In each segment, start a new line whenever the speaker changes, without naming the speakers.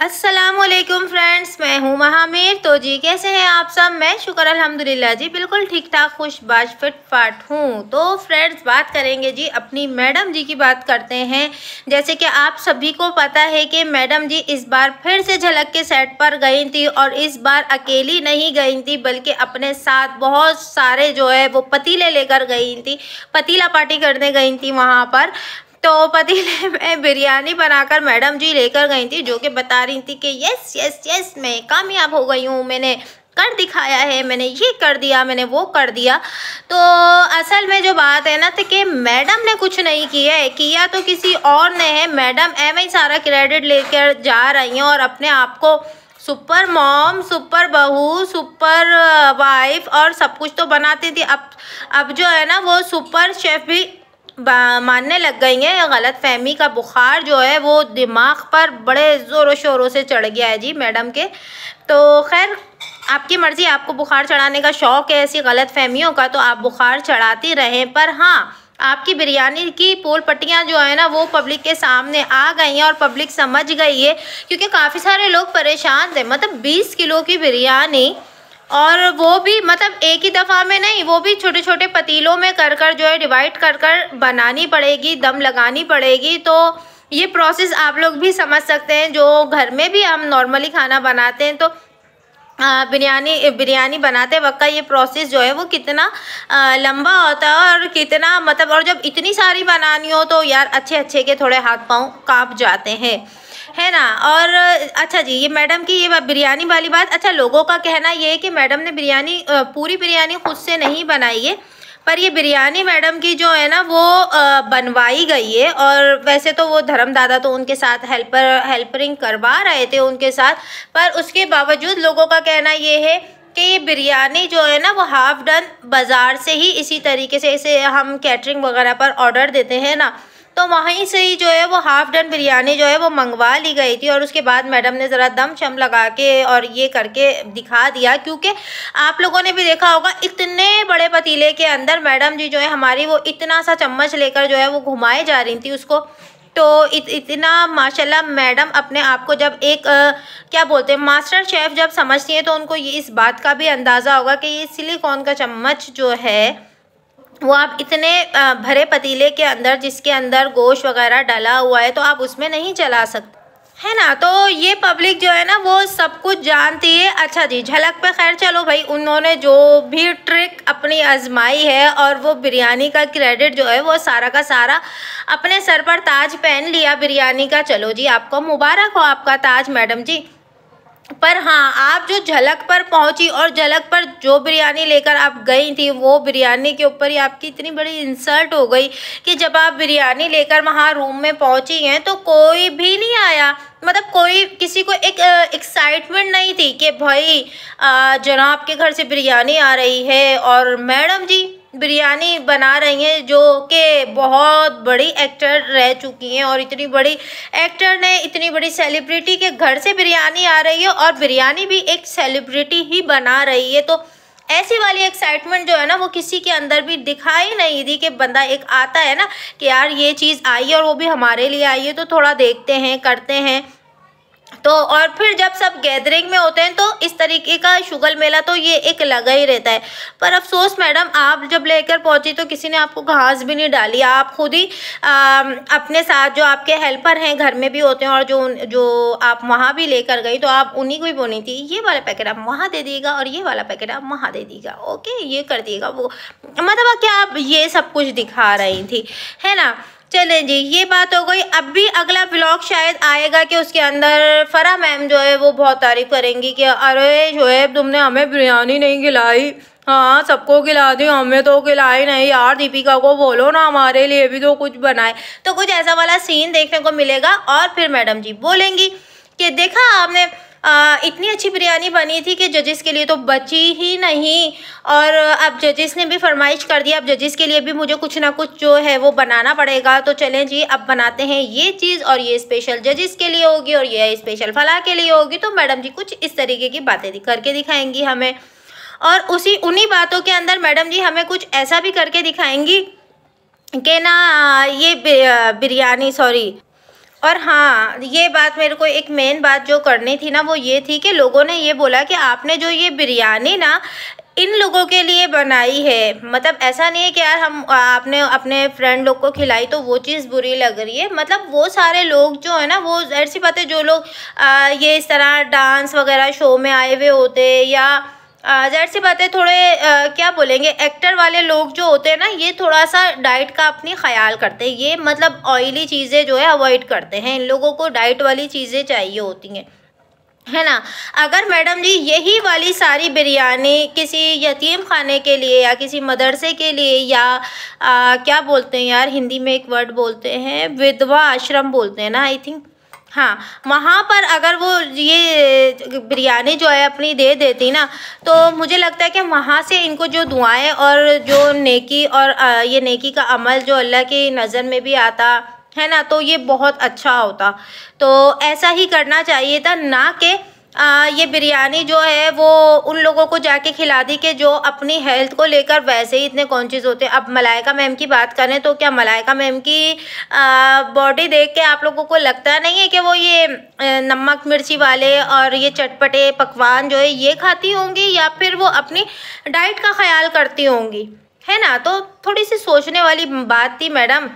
Aslam friends मैं हूँ महामीर तो जी कैसे हैं आप सब मैं शुक्र अल्हम्दुलिल्लाह जी बिल्कुल ठीक ठाक खुश बाज फिट फाट हूँ तो फ्रेंड्स बात करेंगे जी अपनी मैडम जी की बात करते हैं जैसे कि आप सभी को पता है कि मैडम जी इस बार फिर से झलक के सेट पर गई थी और इस बार अकेली नहीं गई थी बल्कि अपने साथ बहुत सारे जो है वो पतीले लेकर गई थी पतीला पार्टी करने गई थी वहाँ पर तो पति मैं बिरयानी बनाकर मैडम जी लेकर गई थी जो कि बता रही थी कि यस यस यस मैं कामयाब हो गई हूँ मैंने कर दिखाया है मैंने ये कर दिया मैंने वो कर दिया तो असल में जो बात है ना तो कि मैडम ने कुछ नहीं किया है किया तो किसी और ने है मैडम एम ही सारा क्रेडिट लेकर जा रही हैं और अपने आप को सुपर मॉम सुपर बहू सुपर वाइफ और सब कुछ तो बनाती थी अब अब जो है ना वो सुपर शेफ़ भी मानने लग गई हैं गलत फहमी का बुखार जो है वो दिमाग पर बड़े ज़ोरों शोरों से चढ़ गया है जी मैडम के तो खैर आपकी मर्ज़ी आपको बुखार चढ़ाने का शौक़ है ऐसी गलत फहमियों का तो आप बुखार चढ़ाती रहें पर हाँ आपकी बिरयानी की पोल पट्टियाँ जो है ना वो पब्लिक के सामने आ गई हैं और पब्लिक समझ गई है क्योंकि काफ़ी सारे लोग परेशान थे मतलब बीस किलो की बिरयानी और वो भी मतलब एक ही दफ़ा में नहीं वो भी छोटे छोटे पतीलों में कर कर जो है डिवाइड कर कर बनानी पड़ेगी दम लगानी पड़ेगी तो ये प्रोसेस आप लोग भी समझ सकते हैं जो घर में भी हम नॉर्मली खाना बनाते हैं तो बिरयानी बिरयानी बनाते वक्त का ये प्रोसेस जो है वो कितना आ, लंबा होता है और कितना मतलब और जब इतनी सारी बनानी हो तो यार अच्छे अच्छे के थोड़े हाथ पाँव काँप जाते हैं है ना और अच्छा जी ये मैडम की ये बिरयानी वाली बात अच्छा लोगों का कहना ये है कि मैडम ने बिरयानी पूरी बिरयानी खुद से नहीं बनाई है पर ये बिरयानी मैडम की जो है ना वो बनवाई गई है और वैसे तो वो धर्म दादा तो उनके साथ हेल्पर हेल्परिंग करवा रहे थे उनके साथ पर उसके बावजूद लोगों का कहना ये है कि ये बिरयानी जो है ना वो हाफ़ डन बाज़ार से ही इसी तरीके से इसे हम कैटरिंग वगैरह पर ऑर्डर देते हैं ना तो वहीं से ही जो है वो हाफ़ डन बिरयानी जो है वो मंगवा ली गई थी और उसके बाद मैडम ने ज़रा दम शम लगा के और ये करके दिखा दिया क्योंकि आप लोगों ने भी देखा होगा इतने बड़े पतीले के अंदर मैडम जी जो है हमारी वो इतना सा चम्मच लेकर जो है वो घुमाए जा रही थी उसको तो इत, इतना माशाल्लाह मैडम अपने आप को जब एक आ, क्या बोलते हैं मास्टर शेफ़ जब समझती हैं तो उनको ये इस बात का भी अंदाज़ा होगा कि ये सिलिकॉन का चम्मच जो है वो आप इतने भरे पतीले के अंदर जिसके अंदर गोश्त वगैरह डाला हुआ है तो आप उसमें नहीं चला सकते है ना तो ये पब्लिक जो है ना वो सब कुछ जानती है अच्छा जी झलक पे खैर चलो भाई उन्होंने जो भी ट्रिक अपनी आजमाई है और वो बिरयानी का क्रेडिट जो है वो सारा का सारा अपने सर पर ताज पहन लिया बिरयानी का चलो जी आपको मुबारक हो आपका ताज मैडम जी पर हाँ आप जो झलक पर पहुंची और झलक पर जो बिरयानी लेकर आप गई थी वो बिरयानी के ऊपर ही आपकी इतनी बड़ी इंसल्ट हो गई कि जब आप बिरयानी लेकर वहाँ रूम में पहुंची हैं तो कोई भी नहीं आया मतलब कोई किसी को एक एक्साइटमेंट नहीं थी कि भाई जनाब के घर से बिरयानी आ रही है और मैडम जी बिरयानी बना रही हैं जो कि बहुत बड़ी एक्टर रह चुकी हैं और इतनी बड़ी एक्टर ने इतनी बड़ी सेलिब्रिटी के घर से बिरयानी आ रही है और बिरयानी भी एक सेलिब्रिटी ही बना रही है तो ऐसी वाली एक्साइटमेंट जो है ना वो किसी के अंदर भी दिखाई नहीं दी कि बंदा एक आता है ना कि यार ये चीज़ आई है और वो भी हमारे लिए आई है तो थोड़ा देखते हैं करते हैं तो और फिर जब सब गैदरिंग में होते हैं तो इस तरीके का शुगल मेला तो ये एक लगा ही रहता है पर अफसोस मैडम आप जब लेकर पहुंची तो किसी ने आपको घास भी नहीं डाली आप खुद ही अपने साथ जो आपके हेल्पर हैं घर में भी होते हैं और जो जो आप वहाँ भी लेकर गई तो आप उन्हीं को भी बोनी थी ये वाला पैकेट आप वहाँ दे दिएगा और ये वाला पैकेट आप वहाँ दे दिएगा ओके ये कर दिएगा वो मतलब क्या आप ये सब कुछ दिखा रही थी है ना चलें जी ये बात हो गई अब भी अगला ब्लॉग शायद आएगा कि उसके अंदर फरा मैम जो है वो बहुत तारीफ़ करेंगी कि अरे शोएब तुमने हमें बिरयानी नहीं खिलाई हाँ सबको खिला दी हमें तो खिलाई नहीं यार दीपिका को बोलो ना हमारे लिए भी तो कुछ बनाए तो कुछ ऐसा वाला सीन देखने को मिलेगा और फिर मैडम जी बोलेंगी कि देखा आपने इतनी अच्छी बिरयानी बनी थी कि जजेस के लिए तो बची ही नहीं और अब जजेस ने भी फरमाइश कर दी अब जजेस के लिए भी मुझे कुछ ना कुछ जो है वो बनाना पड़ेगा तो चलें जी अब बनाते हैं ये चीज़ और ये स्पेशल जजेस के लिए होगी और ये स्पेशल फलाह के लिए होगी तो मैडम जी कुछ इस तरीके की बातें करके दिखाएंगी हमें और उसी उन्हीं बातों के अंदर मैडम जी हमें कुछ ऐसा भी करके दिखाएंगी कि ना ये बिरयानी सॉरी और हाँ ये बात मेरे को एक मेन बात जो करनी थी ना वो ये थी कि लोगों ने ये बोला कि आपने जो ये बिरयानी ना इन लोगों के लिए बनाई है मतलब ऐसा नहीं है कि यार हम आपने अपने फ्रेंड लोग को खिलाई तो वो चीज़ बुरी लग रही है मतलब वो सारे लोग जो है ना वो ऐसी बात है जो लोग ये इस तरह डांस वगैरह शो में आए हुए होते या जाहिर सी बात है थोड़े आ, क्या बोलेंगे एक्टर वाले लोग जो होते हैं ना ये थोड़ा सा डाइट का अपनी ख्याल करते हैं ये मतलब ऑयली चीज़ें जो है अवॉइड करते हैं इन लोगों को डाइट वाली चीज़ें चाहिए होती हैं है ना अगर मैडम जी यही वाली सारी बिरयानी किसी यतीम खाने के लिए या किसी मदरसे के लिए या आ, क्या बोलते हैं यार हिंदी में एक वर्ड बोलते हैं विधवा आश्रम बोलते हैं ना आई थिंक हाँ वहाँ पर अगर वो ये बिरयानी जो है अपनी दे देती ना तो मुझे लगता है कि वहाँ से इनको जो दुआएं और जो नेकी और ये नेकी का अमल जो अल्लाह की नज़र में भी आता है ना तो ये बहुत अच्छा होता तो ऐसा ही करना चाहिए था ना कि आ, ये बिरयानी जो है वो उन लोगों को जाके खिला दी कि जो अपनी हेल्थ को लेकर वैसे ही इतने कॉन्शियस होते हैं अब मलाइका मैम की बात करें तो क्या मलाइका मैम की बॉडी देख के आप लोगों को लगता नहीं है कि वो ये नमक मिर्ची वाले और ये चटपटे पकवान जो है ये खाती होंगी या फिर वो अपनी डाइट का ख्याल करती होंगी है ना तो थोड़ी सी सोचने वाली बात थी मैडम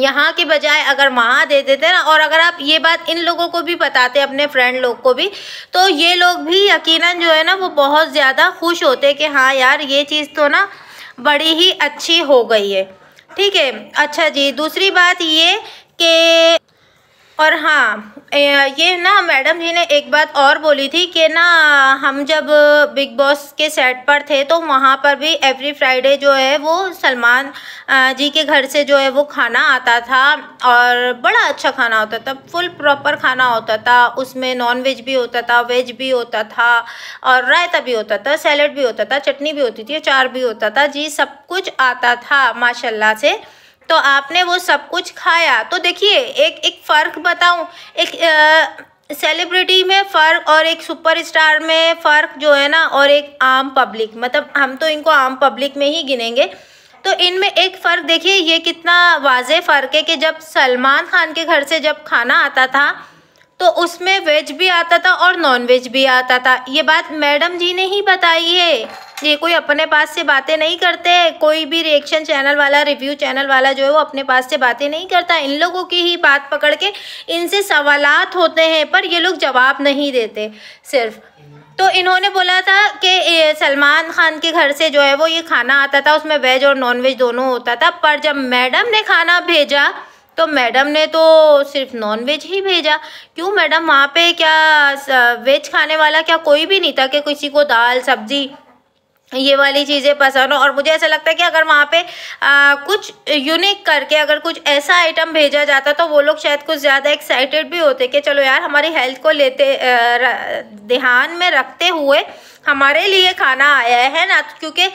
यहाँ के बजाय अगर वहाँ दे देते ना और अगर आप ये बात इन लोगों को भी बताते अपने फ्रेंड लोग को भी तो ये लोग भी यकीनन जो है ना वो बहुत ज़्यादा खुश होते कि हाँ यार ये चीज़ तो ना बड़ी ही अच्छी हो गई है ठीक है अच्छा जी दूसरी बात ये कि और हाँ ये ना मैडम जी ने एक बात और बोली थी कि ना हम जब बिग बॉस के सेट पर थे तो वहाँ पर भी एवरी फ्राइडे जो है वो सलमान जी के घर से जो है वो खाना आता था और बड़ा अच्छा खाना होता था फुल प्रॉपर खाना होता था उसमें नॉन वेज भी होता था वेज भी होता था और रायता भी होता था सैलड भी होता था चटनी भी होती थी अचार भी होता था जी सब कुछ आता था माशाला से तो आपने वो सब कुछ खाया तो देखिए एक एक फ़र्क बताऊं एक सेलिब्रिटी में फ़र्क और एक सुपरस्टार में फ़र्क जो है ना और एक आम पब्लिक मतलब हम तो इनको आम पब्लिक में ही गिनेंगे तो इनमें एक फ़र्क देखिए ये कितना वाज फ़र्क है कि जब सलमान खान के घर से जब खाना आता था तो उसमें वेज भी आता था और नॉन वेज भी आता था ये बात मैडम जी ने ही बताई है ये कोई अपने पास से बातें नहीं करते कोई भी रिएक्शन चैनल वाला रिव्यू चैनल वाला जो है वो अपने पास से बातें नहीं करता इन लोगों की ही बात पकड़ के इनसे सवालत होते हैं पर ये लोग जवाब नहीं देते सिर्फ तो इन्होंने बोला था कि सलमान खान के घर से जो है वो ये खाना आता था उसमें वेज और नॉन वेज दोनों होता था पर जब मैडम ने खाना भेजा तो मैडम ने तो सिर्फ नॉन वेज ही भेजा क्यों मैडम वहाँ पे क्या वेज खाने वाला क्या कोई भी नहीं था कि किसी को दाल सब्जी ये वाली चीज़ें पसंद हो और मुझे ऐसा लगता है कि अगर वहाँ पे आ, कुछ यूनिक करके अगर कुछ ऐसा आइटम भेजा जाता तो वो लोग शायद कुछ ज़्यादा एक्साइटेड भी होते कि चलो यार हमारी हेल्थ को लेते ध्यान में रखते हुए हमारे लिए खाना आया है ना क्योंकि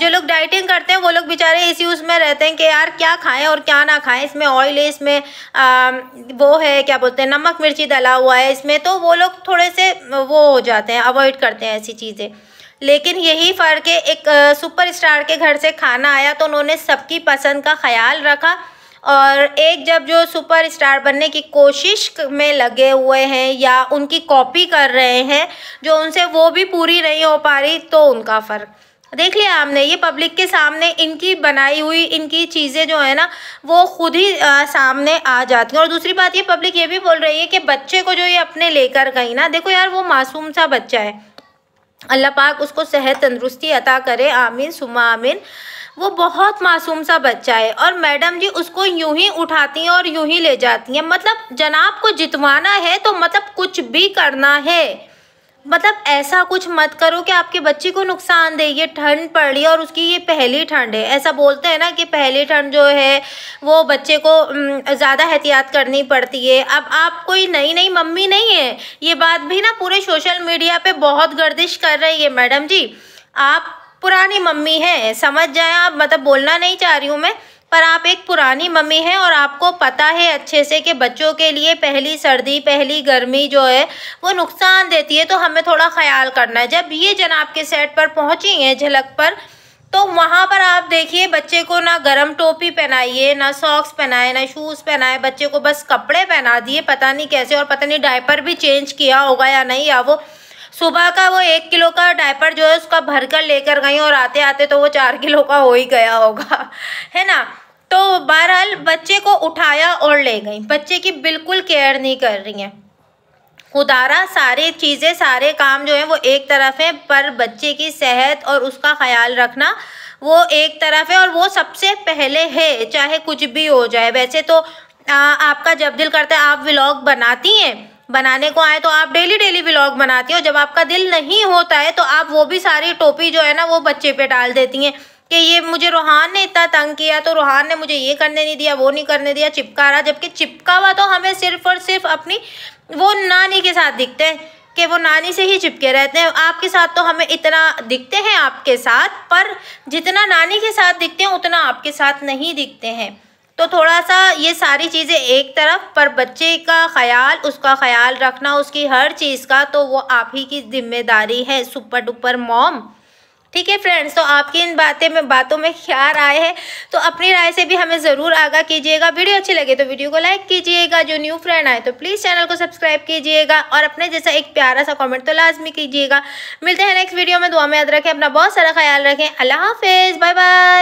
जो लोग डाइटिंग करते हैं वो लोग बेचारे इसी उसमें रहते हैं कि यार क्या खाएं और क्या ना खाएं इसमें ऑयल है इसमें आ, वो है क्या बोलते हैं नमक मिर्ची डला हुआ है इसमें तो वो लोग थोड़े से वो हो जाते हैं अवॉइड करते हैं ऐसी चीज़ें लेकिन यही फ़र्क है एक सुपरस्टार के घर से खाना आया तो उन्होंने सबकी पसंद का ख्याल रखा और एक जब जो सुपरस्टार बनने की कोशिश में लगे हुए हैं या उनकी कॉपी कर रहे हैं जो उनसे वो भी पूरी नहीं हो पा रही तो उनका फ़र्क देख लिया आपने ये पब्लिक के सामने इनकी बनाई हुई इनकी चीज़ें जो है ना वो खुद ही आ, सामने आ जाती हैं और दूसरी बात ये पब्लिक ये भी बोल रही है कि बच्चे को जो ये अपने लेकर गई ना देखो यार वो मासूम सा बच्चा है अल्लाह पाक उसको सेहत तंदरुस्ती अता करे आमीन सुमा आमीन वो बहुत मासूम सा बच्चा है और मैडम जी उसको यूं ही उठाती हैं और यूं ही ले जाती हैं मतलब जनाब को जितवाना है तो मतलब कुछ भी करना है मतलब ऐसा कुछ मत करो कि आपके बच्चे को नुकसान दे ये ठंड पड़ रही है और उसकी ये पहली ठंड है ऐसा बोलते हैं ना कि पहली ठंड जो है वो बच्चे को ज़्यादा एहतियात करनी पड़ती है अब आप कोई नई नई मम्मी नहीं है ये बात भी ना पूरे सोशल मीडिया पे बहुत गर्दिश कर रही है मैडम जी आप पुरानी मम्मी हैं समझ जाएँ आप मतलब बोलना नहीं चाह रही हूँ मैं पर आप एक पुरानी मम्मी हैं और आपको पता है अच्छे से कि बच्चों के लिए पहली सर्दी पहली गर्मी जो है वो नुकसान देती है तो हमें थोड़ा ख्याल करना है जब ये जनाब के सेट पर पहुँची हैं झलक पर तो वहाँ पर आप देखिए बच्चे को ना गर्म टोपी पहनाइए ना सॉक्स पहनाए ना शूज़ पहनाए बच्चे को बस कपड़े पहना दिए पता नहीं कैसे और पता नहीं डायपर भी चेंज किया होगा या नहीं या वो सुबह का वो एक किलो का डायपर जो है उसका भर कर लेकर गई और आते आते तो वो चार किलो का हो ही गया होगा है ना तो बहरहाल बच्चे को उठाया और ले गई बच्चे की बिल्कुल केयर नहीं कर रही हैं खुदारा सारे चीज़ें सारे काम जो हैं वो एक तरफ हैं पर बच्चे की सेहत और उसका ख्याल रखना वो एक तरफ है और वो सबसे पहले है चाहे कुछ भी हो जाए वैसे तो आ, आपका जब दिल करता है आप व्लॉग बनाती हैं बनाने को आए तो आप डेली डेली व्लॉग बनाती हो जब आपका दिल नहीं होता है तो आप वो भी सारी टोपी जो है ना वो बच्चे पे डाल देती हैं कि ये मुझे रूहान ने इतना तंग किया तो रूहान ने मुझे ये करने नहीं दिया वो नहीं करने दिया चिपका रहा जबकि चिपका हुआ तो हमें सिर्फ और सिर्फ अपनी वो नानी के साथ दिखते हैं कि वो नानी से ही चिपके रहते हैं आपके साथ तो हमें इतना दिखते हैं आपके साथ पर जितना नानी के साथ दिखते हैं उतना आपके साथ नहीं दिखते हैं तो थोड़ा सा ये सारी चीज़ें एक तरफ पर बच्चे का ख्याल उसका ख्याल रखना उसकी हर चीज़ का तो वो आप ही की जिम्मेदारी है सुपर डुपर मॉम ठीक है फ्रेंड्स तो आपकी इन बातें में बातों में क्या राय है तो अपनी राय से भी हमें ज़रूर आगाह कीजिएगा वीडियो अच्छी लगे तो वीडियो को लाइक कीजिएगा जो न्यू फ्रेंड आए तो प्लीज़ चैनल को सब्सक्राइब कीजिएगा और अपने जैसा एक प्यारा सा कॉमेंट तो लाजमी कीजिएगा मिलते हैं नेक्स्ट वीडियो में दुआ में याद रखें अपना बहुत सारा ख्याल रखें अल्लाह हाफिज़ बाय बाय